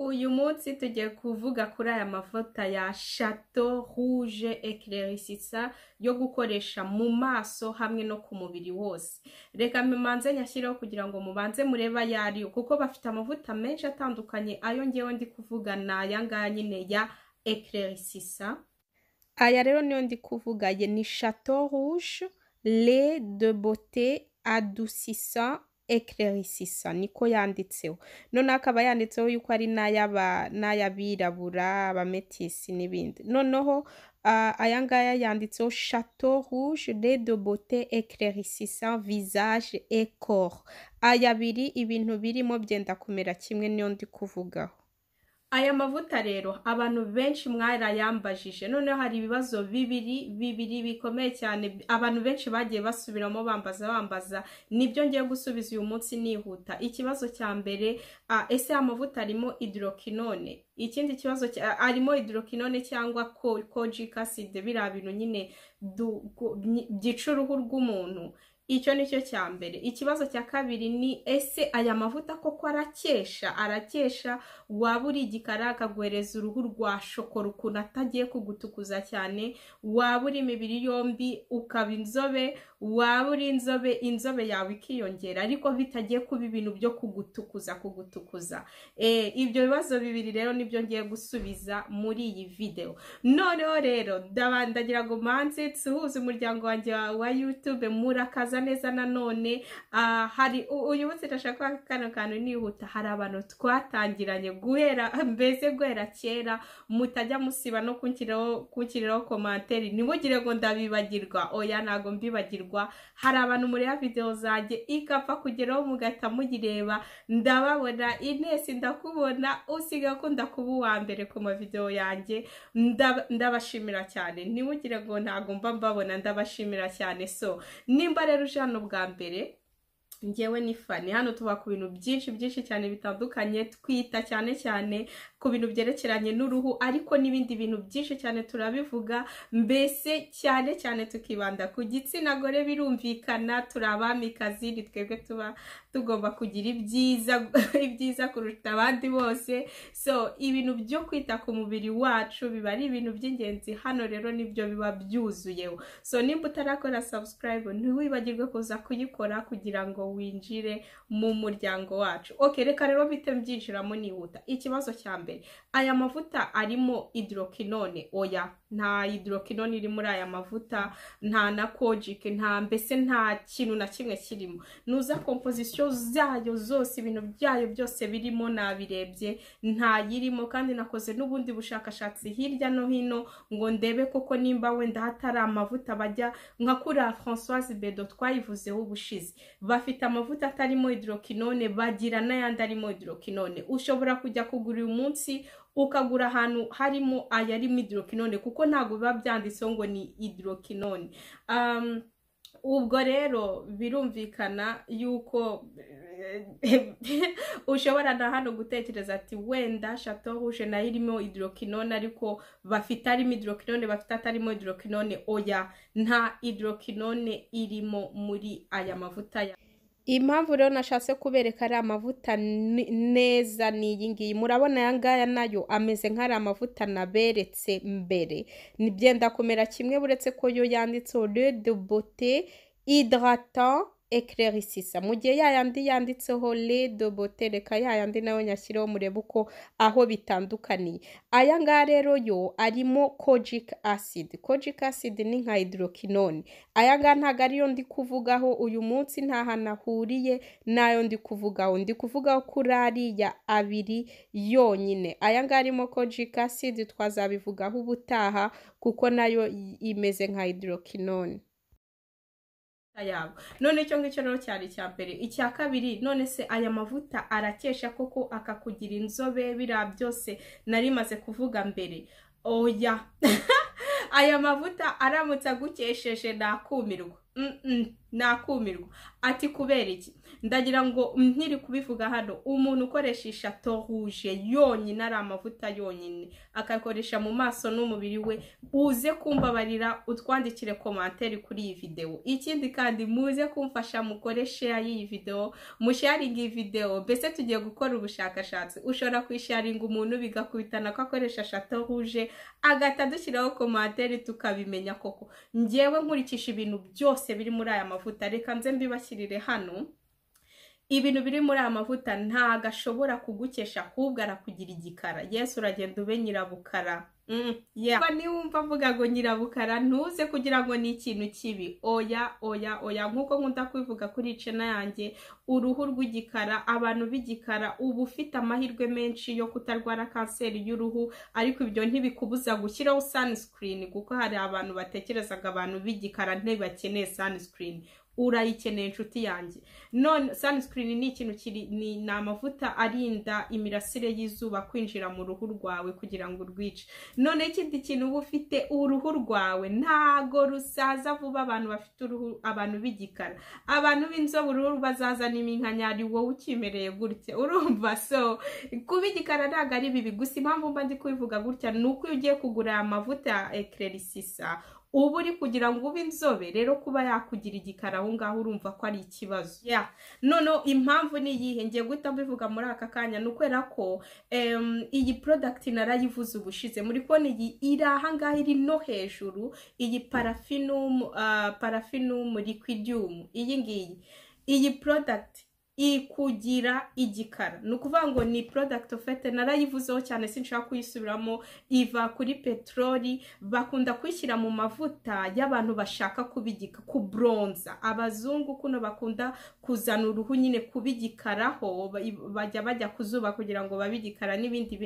uyu munsi tugiye kuvuga kuri aya mavuta ya shato rouge ekirerisisa yo gukoresha mu maso hamwe no ku mubiri wose reka mubanze nyashyireho kugira ngo mubanze murebe ayo ariyo kuko bafite amavuta menshi atandukanye ayo ngewe ndi kuvuga ni aya ngaya nyine ya ekirerisisa aya rero niyo ndi kuvuga ye ni shato rouge le de beauté adoucissant ekerisisa niko yanditseho noneho akaba yanditseho yuko ari n'ay'abirabura abametisi n'ibindi noneho aya ngaya yanditseho chateau rouge de de beauté éclaircissant visage et corps aya abiri ibintu birimo byenda kumera kimwe niyo ndi kuvugaho aya mavuta rero abantu benshi mwarayambajije noneho hari ibibazo bibiri bibiri bikomeye cyane abantu benshi bagiye basubiramo bambaza bambaza nibyo ngiye gusubiza uyu munsi nihuta ikibazo cya mbere ese amavuta arimo hydroquinone ikindi kibazo arimo hydroquinone cyangwa kojic acid biriya bintu nyine byica uruhu rw'umuntu icyo ni cyo cya mbere ikibazo cya kabiri ni ese aya mavuta koko arakesha arakesha waba uri igikara akaguhereza uruhu rwa shokora ukuntu atagiye kugutukuza cyane waba uri imibiri yombi ukaba inzobe waba uri inzobe inzobe yawe ikiyongera ariko bitagiye kuba ibintu byo kugutukuza kugutukuza eh, ibyo bibazo bibiri rero nibyo ngiye gusubiza muri iyi videwo noneho rero ndabandagira ngo manze tuhuze umuryango wanjye wa yutube murakaza neza nanone ah, hari uyu munsi ndashaka kano kantu nihuta hari abantu twatangiranye guhera mbese guhera kera mutajya musiba no kunshyiriraho komantere ntimugire ngo ndabibagirwa oya ntabwo mbibagirwa kuryoherwa hari abantu mureba videwo zanjye igapfa kugeraho mugahita mugireba ndababona inesi ndakubona usiga akunda kuba uwa mbere ku mavidewo yanjye ndabashimira cyane ntimugire ngo ntabwo mba mbabona ndabashimira cyane so nimba rero uje hano bwa mbere ngewe ni fani hano tuba ku bintu byinshi byinshi cyane bitandukanye twita cyane cyane ku bintu byerekeranye n'uruhu ariko n'ibindi bintu byinshi cyane turabivuga mbese cyane cyane tukibanda ku gitsina gore birumvikana turi abamikazi ni tuba tugomba kugira ibyiza ibyiza kuruta abandi bose so ibintu byo kwita ku mubiri wacu biba ari ibintu by'ingenzi hano rero nibyo biba byuzuyeho so nimba utarakora subscribe ntiwibagirwe kuza kuyikora kugira ngo winjire mu muryango wacu ok reka rero bite mbyinjiramo nihuta ikibazo cya mbere mbere aya mavuta arimo hydroquinone oya nta hydroquinone iri muri aya mavuta nta na kojike nta mbese nta kintu na kimwe kirimo nuza kompozisiyo zayo zose ibintu byayo byose birimo nabirebye ntayirimo kandi nakoze n'ubundi bushakashatsi hirya no hino ngo ndebe koko nimba wenda hatari amavuta bajya nka kuriya francoise bedo twayivuzeho ubushize bafite amavuta atarimo hydroquinone bagira n'ayandi arimo hidrokinone ushobora kujya kugura uyu munsi munsi ukagura ahantu harimo ayarimo idirokinone kuko ntabwo biba byanditseho ngo ni idirokinone um, ubwo rero birumvikana yuko eh, ushobora na hano gutekereza ati wenda shato huje nayo irimo idirokinone ariko bafite arimo idirokinone bafite atarimo idirokinone oya nta idirokinone irimo muri aya mavuta ya impamvu rero nashatse kubereka ari amavuta neza ni iyi ngiyi murabona aya ngaya nayo ameze nk'ari amavuta naberetse mbere byenda kumera kimwe buretse ko yo yanditseho de bote hydratant ekererisisa mu gihe yayandi yanditseho botereka ya yayandi nayo nyashyireho murebe uko aho bitandukaniye aya ngaya rero yo arimo kojic acid kojic acid ni nka hydroquinone aya ngaya ntabwo ariyo ndi kuvugaho uyu munsi nta hantu ahuriye n'ayo ndi kuvugaho ndi kuvugaho kuri ariya abiri yonyine aya ngaya arimo kojic acid twazabivugaho ubutaha kuko nayo imeze nka hydroquinone yabo none icyo ngicyo rero cyari icya mbere icya kabiri none se aya mavuta arakesha koko akakugira inzobe biriya byose narimaze kuvuga mbere oya aya mavuta aramutse agukesheje nakumirwa nakumirwa ati kubera iki ndagira ngo nkiri kubivuga hano umuntu ukoresha rouge yonyine ari amavuta yonyine akakoresha mu maso n'umubiri we uze kumbabarira utwandikire komantere kuri iyi videwo ikindi kandi muze kumfasha mukore sheya y'iyi videwo musharinga iyi videwo mbese tugiye gukora ubushakashatsi ushobora kwisharinga umuntu bigakubitana ko akoresha rouge agahita dushyiraho komantere tukabimenya koko ngewe nkurikisha ibintu byose biri muri aya mavuta amavuta reka nze mbibashyirire hano ibintu biri muri aya mavuta ntago ashobora kugukesha ahubwo arakugira igikara yesu uragenda ube nyirabukara niba mm-hmm. niwumva wumva mvuga ngo nyirabukara ntuze kugira ngo ni ikintu kibi oya oya oya nk'uko nkunda kwivuga kuri icena yanjye uruhu rw'igikara abantu b'igikara uba ufite amahirwe menshi yo kutarwara kanseri y'uruhu ariko ibyo ntibikubuza gushyiraho sunscreen kuko hari abantu batekerezaga abantu b'igikara ntibakeneye sunscreen urayikeneye inshuti yanjye none sunscreen ni ikintu kiri ni amavuta arinda imirasire y'izuba kwinjira mu ruhu rwawe kugira ngo urwice none ikindi kintu uba ufite uruhu rwawe ntago rusaza vuba abantu bafite uruhu abantu b'igikara abantu b'inzobe uruhu bazaza n'iminkanyari wowe ukimereye gutya urumva so kuba igikara ntabwo ari bibi gusa impamvu mba ndi kubivuga gutya ni uko iyo ugiye kugura aya mavuta ya eh, ekererisisa uba uri kugira ngo ube inzobe rero kuba yakugira igikara aho ngaho urumva ko ari ikibazo ya noneho impamvu ni iyihe ngiye guhita mbivuga muri aka kanya ni ukwera ko iyi porodagiti narayivuze ubushize muri kubona iyi iri ahangaha iri no hejuru iyi parafinumu ah, parafinumu likwidiumu iyi ngiyi iyi porodagiti ikugira igikara ni ukuvuga ngo ni porodagiti ofete narayivuzeho cyane sinshaka kuyisubiramo iva kuri peteroli bakunda kuyishyira mu mavuta y'abantu bashaka kubigika kuburonza abazungu kuno bakunda kuzana uruhu nyine kubigikaraho bajya bajya ku zuba kugira ngo babigikara n'ibindi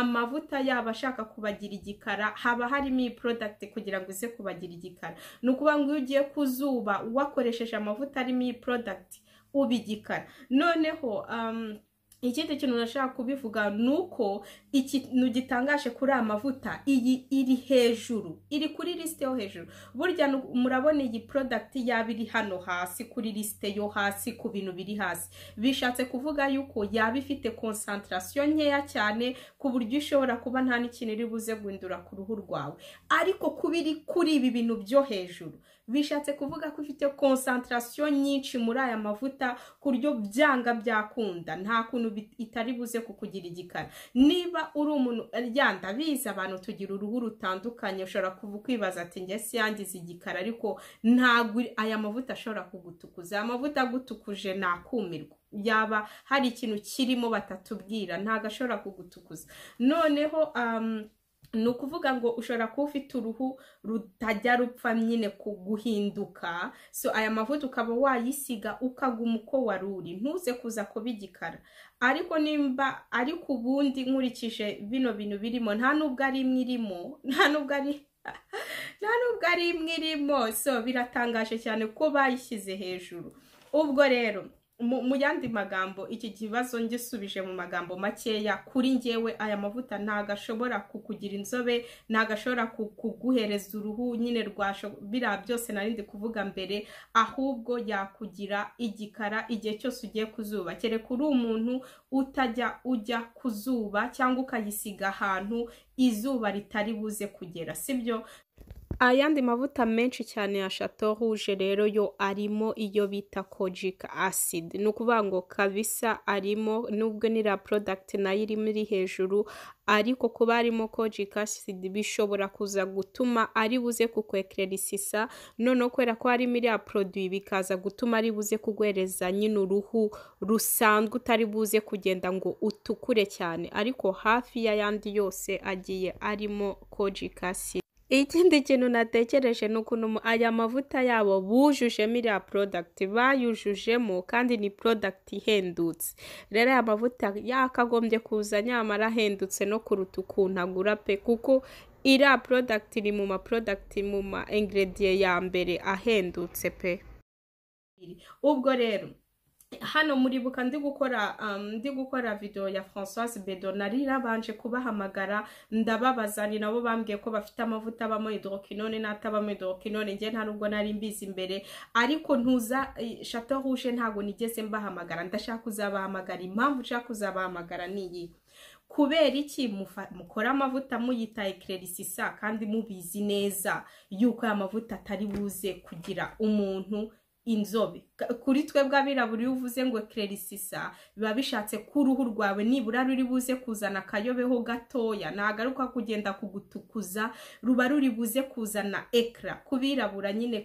amavuta yabo ashaka kubagira igikara haba harimo iyi porodagiti kugira ngo ize kubagira igikara ni ukuvuga ngo iyo ugiye ku zuba wakoresheje amavuta arimo iyi porodagiti ubigikara noneho um, ikindi kintu nashaka kubivuga ni uko ikintu gitangaje kuri mavuta iyi iri hejuru iri kuri lisite yo hejuru burya murabona iyi porodagiti yaba iri hano hasi kuri lisite yo hasi ku bintu biri hasi bishatse kuvuga yuko yaba ifite konsantarasiyo nkeya cyane ku buryo ishobora kuba nta n'ikintu iri buze guhindura ku ruhu rwawe ariko kuba iri kuri ibi bintu byo hejuru bishatse kuvuga ko ufite konsantarasiyo nyinshi muri aya mavuta ku buryo byanga byakunda nta kuntu itari buze kukugira igikara niba uri umuntu ryanda eh, biza abantu tugira uruhu rutandukanye ushobora kuva ukwibaza ati njye siyangiza igikara ariko ntabwo aya mavuta ashobora kugutukuza aya mavuta agutukuje nakumirwa yaba hari ikintu kirimo batatubwira ntabwo ashobora kugutukuza noneho um, ni ukuvuga ngo ushobora kuba ufite uruhu rutajya rupfa nyine ku guhinduka so aya mavuta ukaba wayisiga ukaguma uko waruri ntuze kuza kuba igikara ariko nimba ariko ubundi nkurikije bino bintu birimo nta nubwo ari imwe irimo nta nubwo ari nta nubwo ari imwe irimo so biratangaje cyane ko bayishyize hejuru ubwo rero mu yandi magambo iki kibazo ngisubije mu magambo makeya kuri ngewe aya mavuta ntabwo ashobora kukugira inzobe ntabwo ashobora kuguhereza uruhu nyine biriya byose narindi kuvuga mbere ahubwo yakugira igikara igihe cyose ugiye kuzuba zuba kereka uri umuntu utajya ujya kuzuba zuba cyangwa ukayisiga ahantu izuba ritari buze kugera sibyo Ayandi mavuta menshi cyane ya Chateau Rouge rero yo arimo iyo bita kojic acid, ni ukuvuga ngo kabisa arimo nubwo n'iriya product nayo irimo iri hejuru ariko kuba arimo kojic acid bishobora kuza gutuma ari buze kukwekererisisa noneho kubera ko harimo iriya produit bikaza gutuma ari buze kugwereza nyine uruhu rusanzwe utari buze kugenda ngo utukure cyane ariko hafi y'ayandi yose agiye arimo kojic acid. ikindi kintu natekereje ni ukuntu aya mavuta yabo bujujemo iriya porodagiti bayujujemo kandi ni porodagiti ihendutse rero aya mavuta yakagombye kuza nyamara ahendutse no kuruta ukuntu agura pe kuko iriya porodagiti iri mu ma mu ma ingredient ya mbere ahendutse pe ubwo rero hano muribuka ndi gukora um, ndi gukora video ya Françoise bedo nari nabanje kubahamagara ndababaza ni nabo bambwiye ko bafite amavuta abamo hydroquinone n'atabamo hydroquinone njye nta nubwo nari mbizi imbere ariko ntuza chateau rouge ntago nigeze mbahamagara ndashaka kuzabahamagara impamvu nshaka kuzabahamagara ni iyi kubera iki mukora amavuta muyita ekererisisa kandi mubizi neza yuko aya mavuta atari buze kugira umuntu inzobe kuri twebwe abirabura iyo uvuze ngo kerisisa biba bishatse ko uruhu rwawe nibura ruri buze kuzana akayobeho gatoya ntagaruka kugenda kugutukuza ruba ruri buze kuzana ekara kubirabura nyine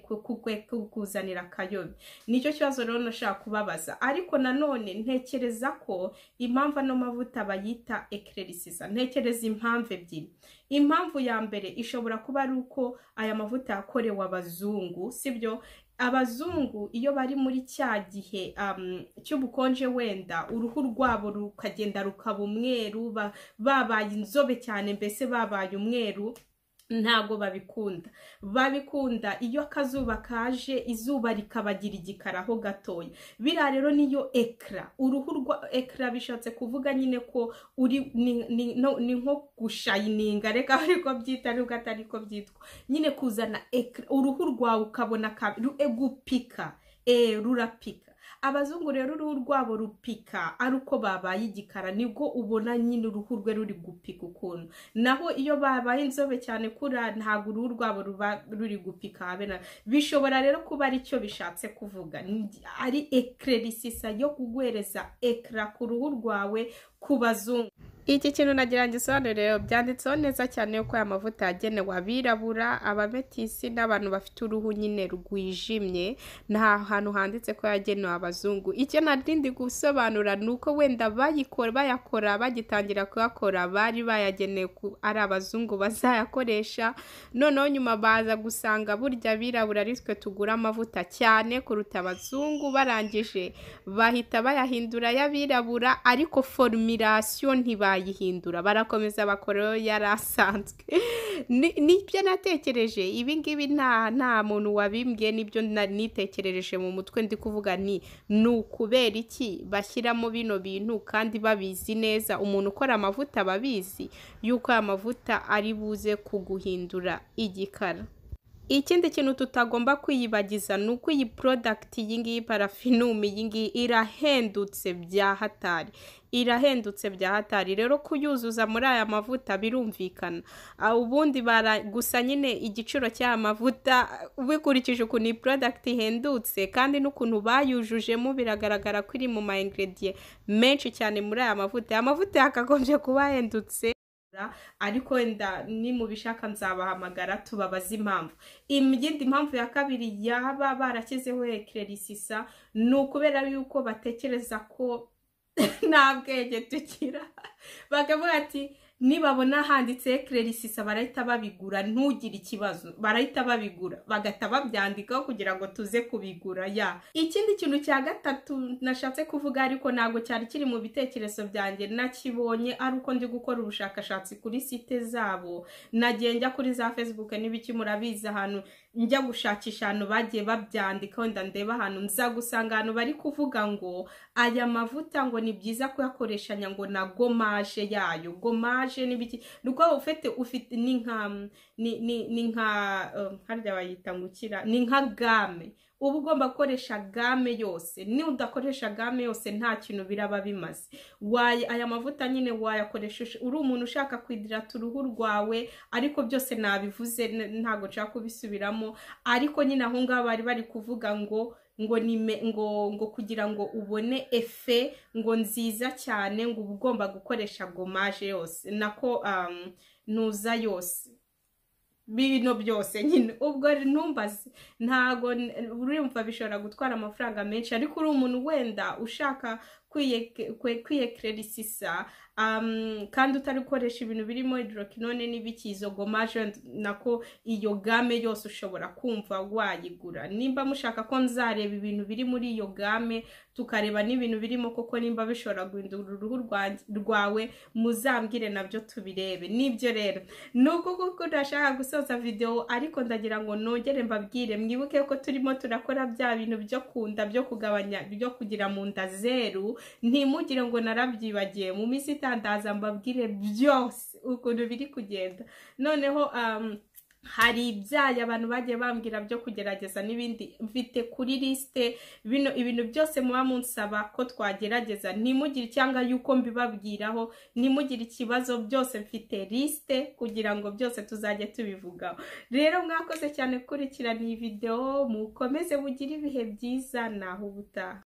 kukuzanira akayobe nicyo kibazo rero nashaka kubabaza ariko nanone ntekereza ko impamvu ano mavuta bayita ekerisisa ntekereza impamvu ebyiri impamvu ya mbere ishobora kuba ari uko aya mavuta yakorewe abazungu sibyo abazungu iyo bari muri cya gihe um, cy'ubukonje wenda uruhu rwabo rukagenda rukaba umweru babaye inzobe cyane mbese babaye umweru ntabwo babikunda babikunda iyo akazuba kaje izuba rikabagira igikaraho gatoya biriya rero niyo ekara uruhu rwa ekara bishatse kuvuga nyine ko uri ni nko gushayininga reka ariko byita nubwo atari ko byitwa nyine kuzana ekara uruhu rwawe ukabona e, gupika e, rurapika abazungu rero uruhu rwabo rupika ari uko babaye igikara nibwo ubona nyine uruhu rwe ruri gupika ukuntu naho iyo babaye inzobe cyane kura ntabwo uruhu rwabo ruba ruri gupika habe na bishobora rero kuba ari cyo bishatse kuvuga ari ekererisisa yo kuguhereza ekara ku ruhu rwawe ku bazungu iki kintu nagira ngo isobanurire byanditseho neza cyane yuko aya mavuta yagenewe abirabura abametisi n'abantu bafite uruhu nyine rwijimye nta hantu handitse ko yagenewe abazungu icyo narindi gusobanura ni uko wenda bayikora bayakora bagitangira kuyakora bari bayagenewe ari abazungu bazayakoresha noneho nyuma baza gusanga burya abirabura ari twe tugura amavuta cyane kuruta abazungu barangije bahita bayahindura ay'abirabura ariko forume generasiyo ntibayihindura barakomeza bakora yari asanzwe nibyo natekereje ibi ngibi nta muntu wabimbye nibyo nitekerereje mu mutwe ndi kuvuga ni ni ukubera iki bashyiramo bino bintu kandi babizi neza umuntu ukora amavuta babizi yuko aya mavuta ari buze kuguhindura igikara ikindi kintu tutagomba kwiyibagiza ni uko iyi porodagiti iyi ngiyi parafinumu iyi ngiyi irahendutse bya hatari irahendutse bya hatari rero kuyuzuza muri aya mavuta birumvikana ubundi gusa nyine igiciro cy'aya mavuta bikurikije ukuntu iyi porodagiti ihendutse kandi n'ukuntu bayujujemo biragaragara ko iri mu ma ingredient menshi cyane muri aya mavuta aya mavuta yakagombye kuba ahendutse ariko wenda nimubishaka nzabahamagara tubabaze impamvu iyindi impamvu ya kabiri yaba barashyizeho ekererisisa ni ukubera yuko batekereza ko nta bwenge tugira bakavuga ati nibabona handitse klerisisa barahita babigura ntugire ikibazo barahita babigura bagahita babyandikaho kugira ngo tuze kubigura ya ikindi kintu cya gatatu nashatse kuvuga ariko ntabwo cyari kiri mu bitekerezo byanjye nakibonye ari uko ndi gukora ubushakashatsi kuri site zabo nagiye njya kuri za facebook n'ibiki murabizi ahantu njya gushakisha ahantu bagiye babyandikaho ndandeba ahantu nza gusanga ahantu bari kuvuga ngo aya mavuta ngo ni byiza kuyakoreshanya ngo na gomaje yayo gomaje amamashini n'ibiki ni ufite ufite ni nka ni nka um, harya bayita ngukira ni nka game uba ugomba gukoresha game yose niba udakoresha game yose nta kintu biraba bimaze waye aya mavuta nyine wayakoresha uri umuntu ushaka kwidirata uruhu rwawe ariko byose nabivuze ntabwo nshaka kubisubiramo ariko nyine aho ngaho bari bari kuvuga ngo ngo ngo ngo kugira ngo ubone efe ngo nziza cyane ngo uba ugomba gukoresha gomaje yose nako um, nuza yose bino byose nyine ubwo ntumbaze ntago urumva bishobora gutwara amafaranga menshi ariko uri umuntu wenda ushaka kwiyekirera isisa Um, kandi utari gukoresha ibintu birimo hidrokinone n'ibikizo gomaje nako iyo game yose ushobora kumva wayigura nimba mushaka ko nzareba ibintu biri muri iyo game tukareba n'ibintu birimo koko nimba bishobora guhindura uruhu rwawe muzambwire nabyo tubirebe nibyo rero ni uko kuko udashaka gusoza videwo ariko ndagira ngo nongere mbabwire mwibuke ko turimo turakora bya bintu byo kunda byo kugabanya byo kugira mu nda zeru ntimugire ngo narabyibagiye mu minsi kwitandaza mbabwire byose ukuntu biri kugenda noneho um, hari ibyayi abantu bagiye bambwira byo kugerageza n'ibindi mfite kuri lisite bino ibintu byose muba munsaba ko twagerageza ntimugire cyangwa yuko mbibabwiraho ntimugire ikibazo byose mfite lisite kugira ngo byose tuzajye tubivugaho rero mwakoze cyane gukurikirana iyi videwo mukomeze mugire ibihe byiza naho ubutaha